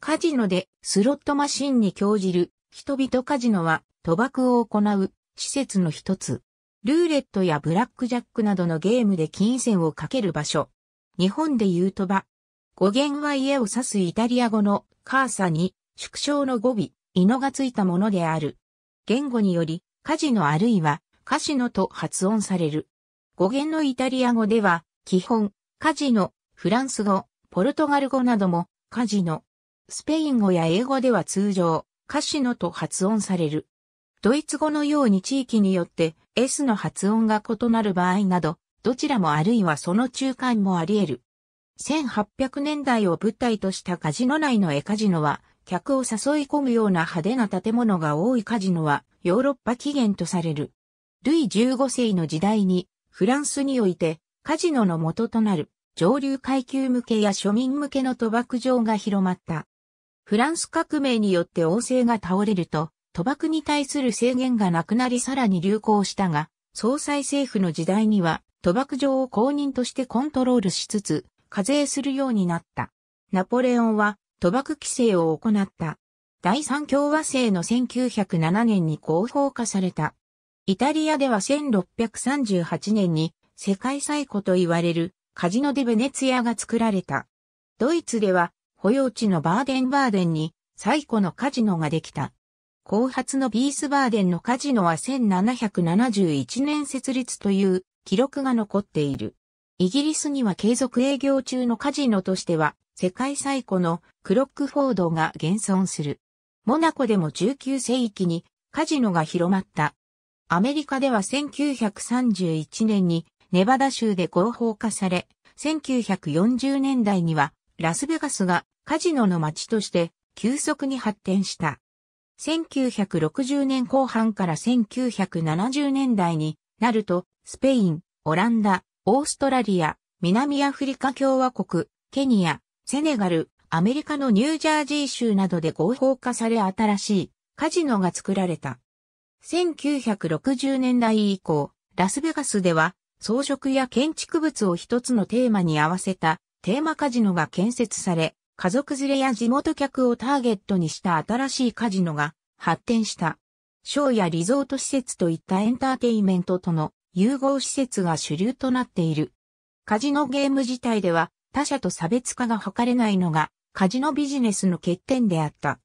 カジノでスロットマシンに興じる人々カジノは賭博を行う施設の一つ。ルーレットやブラックジャックなどのゲームで金銭をかける場所。日本で言う賭場。語源は家を指すイタリア語のカーサに縮小の語尾、ノがついたものである。言語によりカジノあるいはカシノと発音される。語源のイタリア語では基本、カジノ、フランス語、ポルトガル語などもカジノ、スペイン語や英語では通常、カシノと発音される。ドイツ語のように地域によって S の発音が異なる場合など、どちらもあるいはその中間もあり得る。1800年代を舞台としたカジノ内の絵カジノは、客を誘い込むような派手な建物が多いカジノは、ヨーロッパ起源とされる。ルイ15世の時代に、フランスにおいて、カジノの元となる、上流階級向けや庶民向けの賭博場が広まった。フランス革命によって王政が倒れると、賭博に対する制限がなくなりさらに流行したが、総裁政府の時代には、賭博場を公認としてコントロールしつつ、課税するようになった。ナポレオンは、賭博規制を行った。第三共和制の1907年に広報化された。イタリアでは1638年に、世界最古と言われる、カジノ・デ・ベネツィアが作られた。ドイツでは、保養地のバーデンバーデンに最古のカジノができた。後発のビースバーデンのカジノは1771年設立という記録が残っている。イギリスには継続営業中のカジノとしては世界最古のクロックフォードが現存する。モナコでも19世紀にカジノが広まった。アメリカでは1931年にネバダ州で合法化され、1940年代にはラスベガスがカジノの街として急速に発展した。1960年後半から1970年代になると、スペイン、オランダ、オーストラリア、南アフリカ共和国、ケニア、セネガル、アメリカのニュージャージー州などで合法化され新しいカジノが作られた。1960年代以降、ラスベガスでは装飾や建築物を一つのテーマに合わせたテーマカジノが建設され、家族連れや地元客をターゲットにした新しいカジノが発展した。ショーやリゾート施設といったエンターテイメントとの融合施設が主流となっている。カジノゲーム自体では他者と差別化が図れないのがカジノビジネスの欠点であった。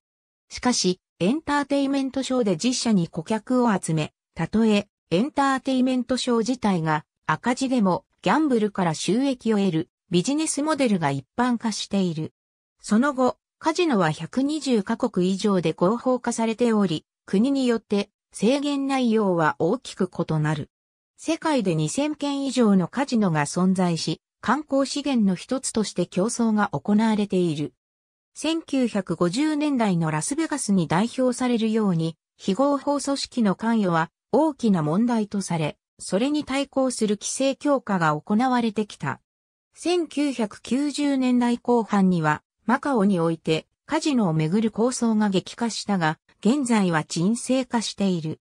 しかし、エンターテイメントショーで実社に顧客を集め、たとえエンターテイメントショー自体が赤字でもギャンブルから収益を得るビジネスモデルが一般化している。その後、カジノは120カ国以上で合法化されており、国によって制限内容は大きく異なる。世界で2000件以上のカジノが存在し、観光資源の一つとして競争が行われている。1950年代のラスベガスに代表されるように、非合法組織の関与は大きな問題とされ、それに対抗する規制強化が行われてきた。1990年代後半にはマカオにおいてカジノをめぐる構想が激化したが、現在は沈静化している。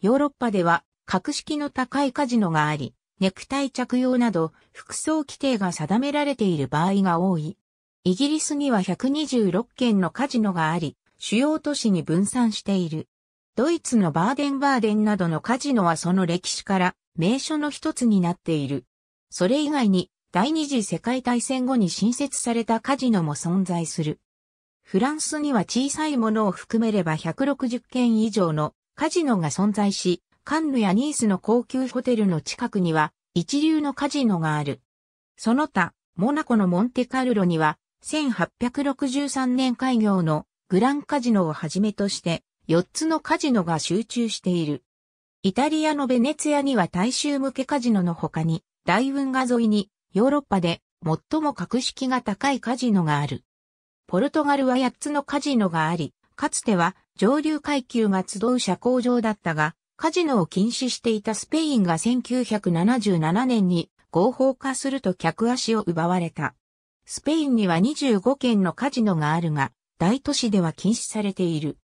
ヨーロッパでは格式の高いカジノがあり、ネクタイ着用など服装規定が定められている場合が多い。イギリスには126件のカジノがあり、主要都市に分散している。ドイツのバーデンバーデンなどのカジノはその歴史から名所の一つになっている。それ以外に第二次世界大戦後に新設されたカジノも存在する。フランスには小さいものを含めれば160件以上のカジノが存在し、カンヌやニースの高級ホテルの近くには一流のカジノがある。その他、モナコのモンテカルロには1863年開業のグランカジノをはじめとして4つのカジノが集中している。イタリアのベネツィアには大衆向けカジノの他に、大運河沿いにヨーロッパで最も格式が高いカジノがある。ポルトガルは8つのカジノがあり、かつては上流階級が集う社交場だったが、カジノを禁止していたスペインが1977年に合法化すると客足を奪われた。スペインには25件のカジノがあるが、大都市では禁止されている。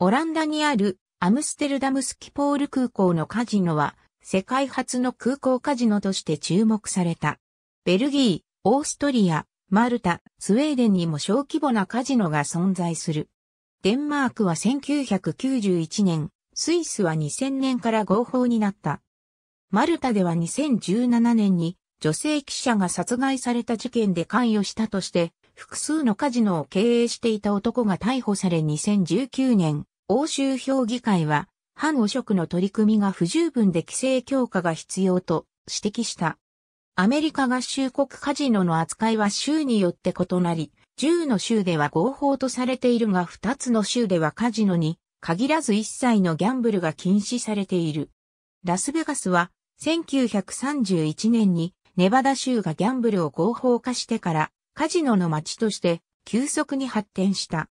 オランダにあるアムステルダムスキポール空港のカジノは世界初の空港カジノとして注目された。ベルギー、オーストリア、マルタ、スウェーデンにも小規模なカジノが存在する。デンマークは1991年、スイスは2000年から合法になった。マルタでは2017年に女性記者が殺害された事件で関与したとして、複数のカジノを経営していた男が逮捕され2019年、欧州評議会は、反汚職の取り組みが不十分で規制強化が必要と指摘した。アメリカ合衆国カジノの扱いは州によって異なり、10の州では合法とされているが2つの州ではカジノに限らず一切のギャンブルが禁止されている。ラスベガスは1931年にネバダ州がギャンブルを合法化してからカジノの街として急速に発展した。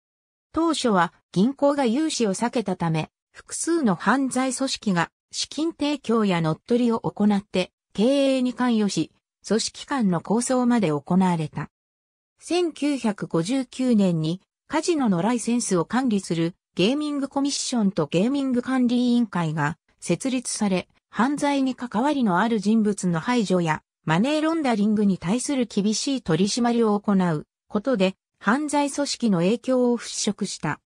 当初は銀行が融資を避けたため、複数の犯罪組織が資金提供や乗っ取りを行って経営に関与し、組織間の構想まで行われた。1959年にカジノのライセンスを管理するゲーミングコミッションとゲーミング管理委員会が設立され、犯罪に関わりのある人物の排除やマネーロンダリングに対する厳しい取り締まりを行うことで犯罪組織の影響を払拭した。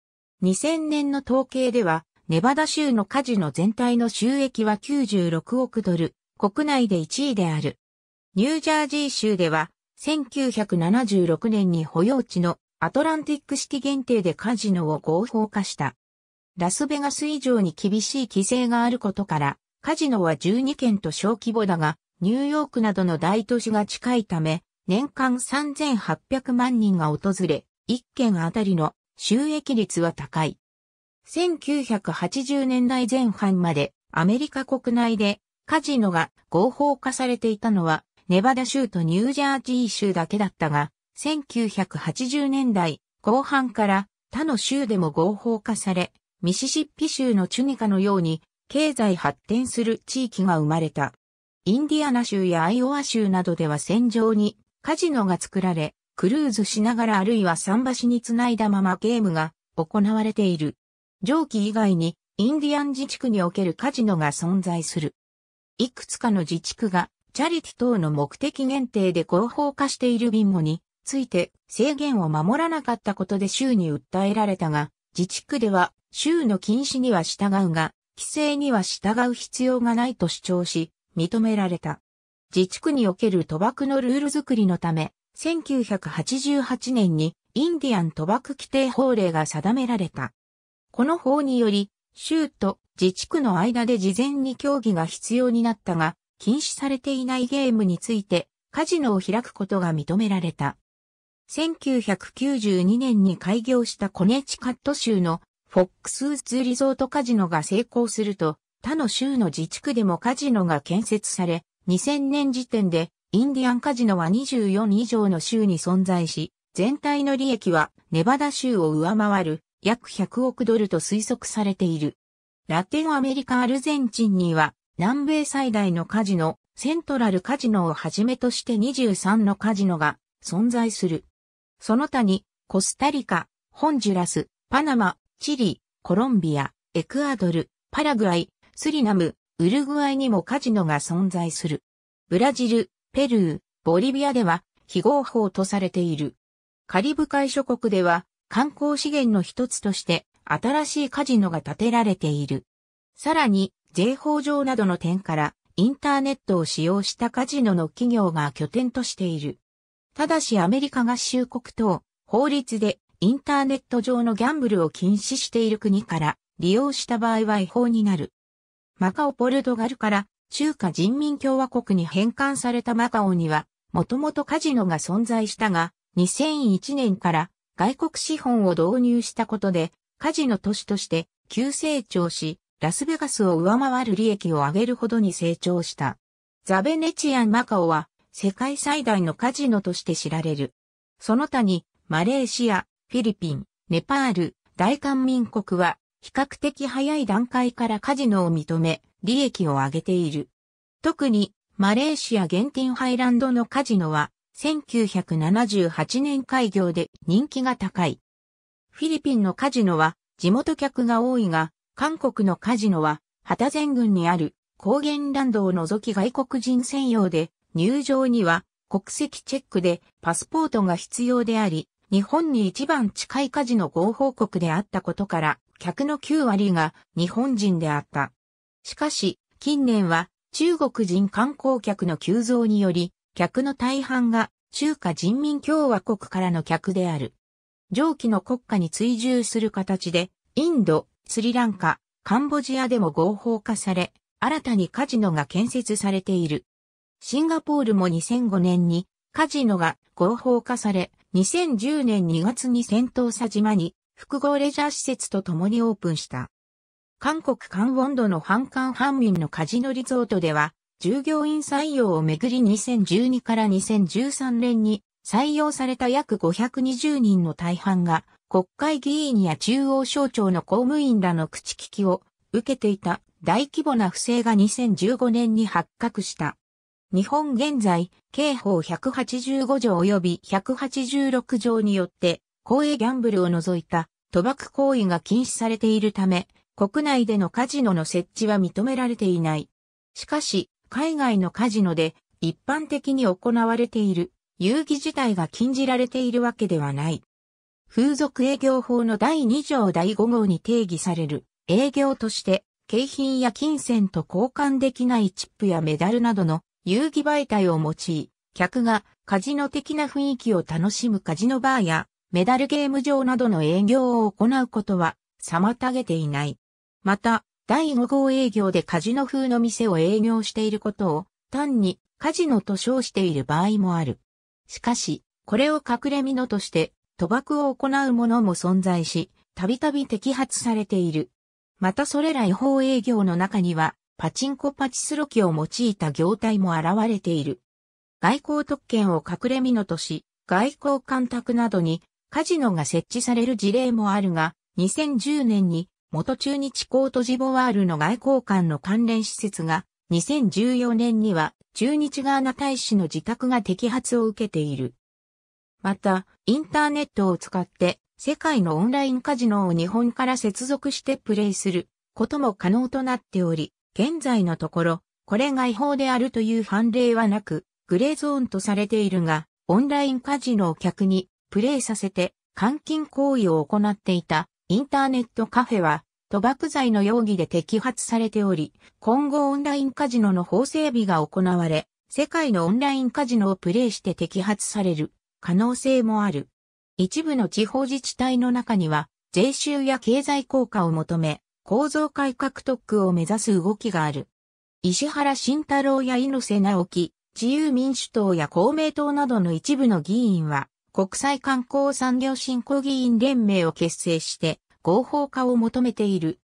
2000年の統計では、ネバダ州のカジノ全体の収益は96億ドル、国内で1位である。ニュージャージー州では、1976年に保養地のアトランティック式限定でカジノを合法化した。ラスベガス以上に厳しい規制があることから、カジノは12件と小規模だが、ニューヨークなどの大都市が近いため、年間3800万人が訪れ、1件あたりの収益率は高い。1980年代前半までアメリカ国内でカジノが合法化されていたのはネバダ州とニュージャージー州だけだったが、1980年代後半から他の州でも合法化され、ミシシッピ州のチュニカのように経済発展する地域が生まれた。インディアナ州やアイオワ州などでは戦場にカジノが作られ、クルーズしながらあるいは桟橋につないだままゲームが行われている。上記以外にインディアン自治区におけるカジノが存在する。いくつかの自治区がチャリティ等の目的限定で合法化している貧乏について制限を守らなかったことで州に訴えられたが、自治区では州の禁止には従うが、規制には従う必要がないと主張し、認められた。自治区における賭博のルール作りのため、1988年にインディアン賭博規定法令が定められた。この法により、州と自治区の間で事前に協議が必要になったが、禁止されていないゲームについてカジノを開くことが認められた。1992年に開業したコネチカット州のフォックスウッズリゾートカジノが成功すると、他の州の自治区でもカジノが建設され、2000年時点でインディアンカジノは24以上の州に存在し、全体の利益はネバダ州を上回る約100億ドルと推測されている。ラテンアメリカアルゼンチンには南米最大のカジノ、セントラルカジノをはじめとして23のカジノが存在する。その他に、コスタリカ、ホンジュラス、パナマ、チリ、コロンビア、エクアドル、パラグアイ、スリナム、ウルグアイにもカジノが存在する。ブラジル、ペルー、ボリビアでは非合法とされている。カリブ海諸国では観光資源の一つとして新しいカジノが建てられている。さらに税法上などの点から、インターネットを使用したカジノの企業が拠点としている。ただしアメリカ合衆国等、法律でインターネット上のギャンブルを禁止している国から利用した場合は違法になる。マカオポルトガルから中華人民共和国に返還されたマカオには、もともとカジノが存在したが、2001年から外国資本を導入したことで、カジノ都市として急成長し、ラスベガスを上回る利益を上げるほどに成長した。ザベネチアンマカオは世界最大のカジノとして知られる。その他にマレーシア、フィリピン、ネパール、大韓民国は比較的早い段階からカジノを認め、利益を上げている。特にマレーシア現金ハイランドのカジノは1978年開業で人気が高い。フィリピンのカジノは地元客が多いが韓国のカジノは、旗前郡にある高原ランドを除き外国人専用で、入場には国籍チェックでパスポートが必要であり、日本に一番近いカジノ合法国であったことから、客の9割が日本人であった。しかし、近年は中国人観光客の急増により、客の大半が中華人民共和国からの客である。上記の国家に追従する形で、インド、スリランカ、カンボジアでも合法化され、新たにカジノが建設されている。シンガポールも2005年にカジノが合法化され、2010年2月に戦闘佐島に複合レジャー施設と共にオープンした。韓国カンウォンドの半官・半民のカジノリゾートでは、従業員採用をめぐり2012から2013年に採用された約520人の大半が国会議員や中央省庁の公務員らの口利きを受けていた大規模な不正が2015年に発覚した。日本現在、刑法185条及び186条によって、公営ギャンブルを除いた賭博行為が禁止されているため、国内でのカジノの設置は認められていない。しかし、海外のカジノで一般的に行われている遊戯自体が禁じられているわけではない。風俗営業法の第2条第5号に定義される営業として景品や金銭と交換できないチップやメダルなどの遊戯媒体を用い、客がカジノ的な雰囲気を楽しむカジノバーやメダルゲーム場などの営業を行うことは妨げていない。また、第5号営業でカジノ風の店を営業していることを単にカジノと称している場合もある。しかし、これを隠れのとして賭博を行う者も存在し、たびたび摘発されている。またそれら違法営業の中には、パチンコパチスロ機を用いた業態も現れている。外交特権を隠れ蓑とし、外交干拓などにカジノが設置される事例もあるが、2010年に元中日コートジボワールの外交官の関連施設が、2014年には中日ガーナ大使の自宅が摘発を受けている。また、インターネットを使って、世界のオンラインカジノを日本から接続してプレイすることも可能となっており、現在のところ、これが違法であるという判例はなく、グレーゾーンとされているが、オンラインカジノを客にプレイさせて監禁行為を行っていたインターネットカフェは賭博罪の容疑で摘発されており、今後オンラインカジノの法整備が行われ、世界のオンラインカジノをプレイして摘発される可能性もある。一部の地方自治体の中には、税収や経済効果を求め、構造改革特区を目指す動きがある。石原慎太郎や猪瀬直樹、自由民主党や公明党などの一部の議員は、国際観光産業振興議員連盟を結成して、合法化を求めている。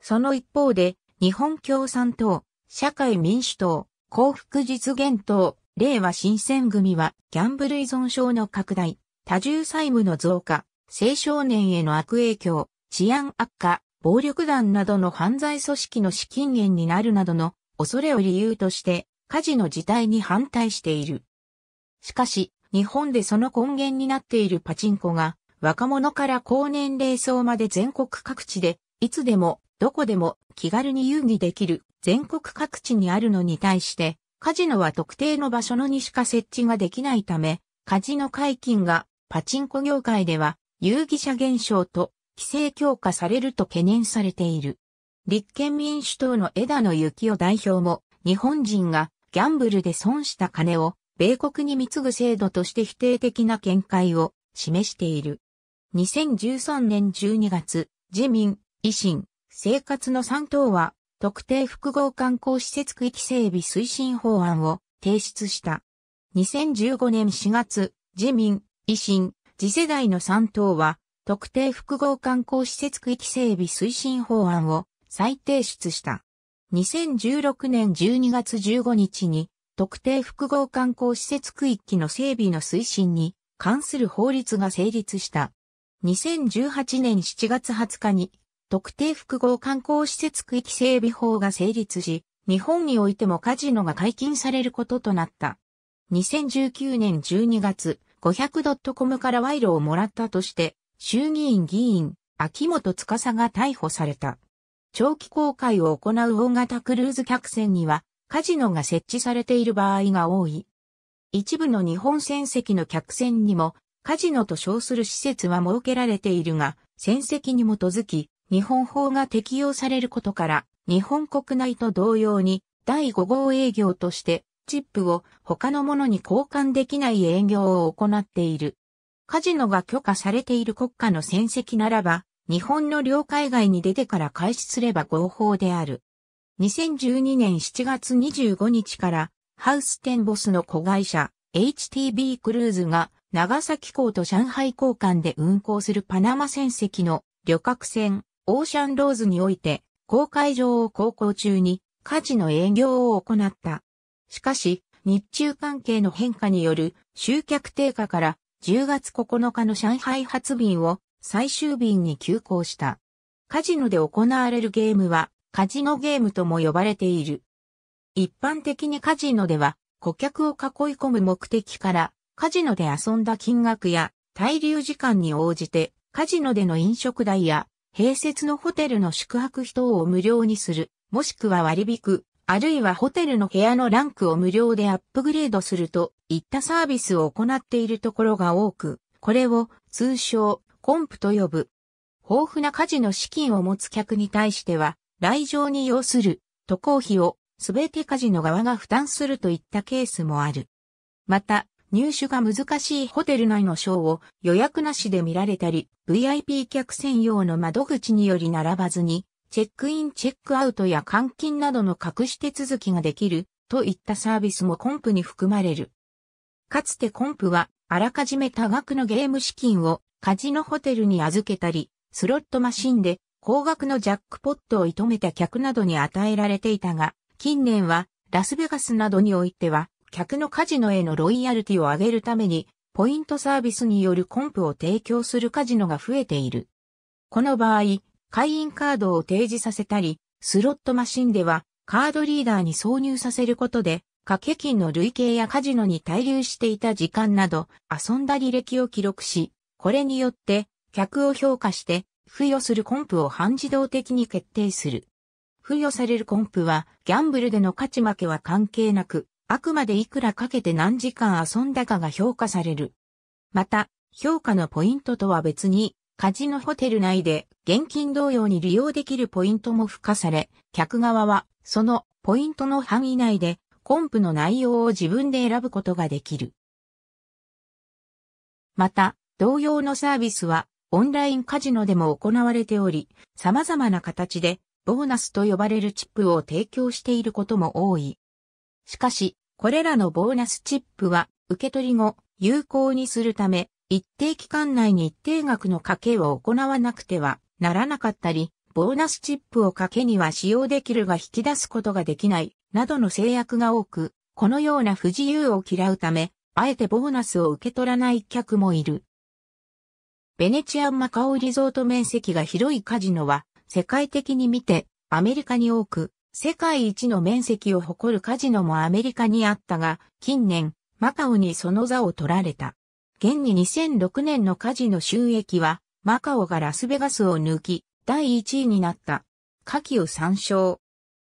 その一方で、日本共産党、社会民主党、幸福実現党、令和新選組はギャンブル依存症の拡大、多重債務の増加、青少年への悪影響、治安悪化、暴力団などの犯罪組織の資金源になるなどの恐れを理由として火事の事態に反対している。しかし、日本でその根源になっているパチンコが若者から高年齢層まで全国各地でいつでもどこでも気軽に遊戯できる全国各地にあるのに対してカジノは特定の場所のにしか設置ができないため、カジノ解禁がパチンコ業界では有疑者減少と規制強化されると懸念されている。立憲民主党の枝野幸男代表も日本人がギャンブルで損した金を米国に貢ぐ制度として否定的な見解を示している。2013年12月、自民、維新、生活の3党は特定複合観光施設区域整備推進法案を提出した。2015年4月、自民、維新、次世代の3党は、特定複合観光施設区域整備推進法案を再提出した。2016年12月15日に、特定複合観光施設区域の整備の推進に関する法律が成立した。2018年7月20日に特定複合観光施設区域整備法が成立し、日本においてもカジノが解禁されることとなった。2019年12月、500.com から賄賂をもらったとして、衆議院議員、秋元司が逮捕された。長期航海を行う大型クルーズ客船には、カジノが設置されている場合が多い。一部の日本船籍の客船にも、カジノと称する施設は設けられているが、船籍に基づき、日本法が適用されることから、日本国内と同様に第5号営業としてチップを他のものに交換できない営業を行っている。カジノが許可されている国家の戦績ならば、日本の領海外に出てから開始すれば合法である。2012年7月25日から、ハウステンボスの子会社、HTB クルーズが、長崎港と上海港間で運航するパナマ船籍の旅客船、オーシャンローズにおいて、公海上を航行中に、カジノ営業を行った。しかし、日中関係の変化による集客低下から10月9日の上海発便を最終便に急行した。カジノで行われるゲームはカジノゲームとも呼ばれている。一般的にカジノでは顧客を囲い込む目的からカジノで遊んだ金額や滞留時間に応じてカジノでの飲食代や併設のホテルの宿泊費等を無料にする、もしくは割引、あるいはホテルの部屋のランクを無料でアップグレードするといったサービスを行っているところが多く、これを通称コンプと呼ぶ。豊富な家事の資金を持つ客に対しては、来場に要する渡航費をすべて家事の側が負担するといったケースもある。また、入手が難しいホテル内のショーを予約なしで見られたり、VIP 客専用の窓口により並ばずに、チェックインチェックアウトや換金などの隠し手続きができるといったサービスもコンプに含まれる。かつてコンプはあらかじめ多額のゲーム資金をカジノホテルに預けたり、スロットマシンで高額のジャックポットを射止めた客などに与えられていたが、近年はラスベガスなどにおいては客のカジノへのロイヤルティを上げるために、ポイントサービスによるコンプを提供するカジノが増えている。この場合、会員カードを提示させたり、スロットマシンではカードリーダーに挿入させることで、掛け金の累計やカジノに滞留していた時間など、遊んだ履歴を記録し、これによって、客を評価して、付与するコンプを半自動的に決定する。付与されるコンプは、ギャンブルでの勝ち負けは関係なく、あくまでいくらかけて何時間遊んだかが評価される。また、評価のポイントとは別に、カジノホテル内で現金同様に利用できるポイントも付加され、客側はそのポイントの範囲内でコンプの内容を自分で選ぶことができる。また、同様のサービスはオンラインカジノでも行われており、様々な形でボーナスと呼ばれるチップを提供していることも多い。しかし、これらのボーナスチップは、受け取り後、有効にするため、一定期間内に一定額の賭けを行わなくてはならなかったり、ボーナスチップを賭けには使用できるが引き出すことができない、などの制約が多く、このような不自由を嫌うため、あえてボーナスを受け取らない客もいる。ベネチアンマカオリゾート面積が広いカジノは、世界的に見て、アメリカに多く、世界一の面積を誇るカジノもアメリカにあったが、近年、マカオにその座を取られた。現に2006年のカジノ収益は、マカオがラスベガスを抜き、第1位になった。下記を参照。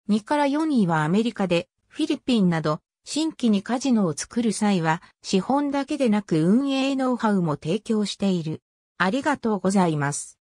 2から4位はアメリカで、フィリピンなど、新規にカジノを作る際は、資本だけでなく運営ノウハウも提供している。ありがとうございます。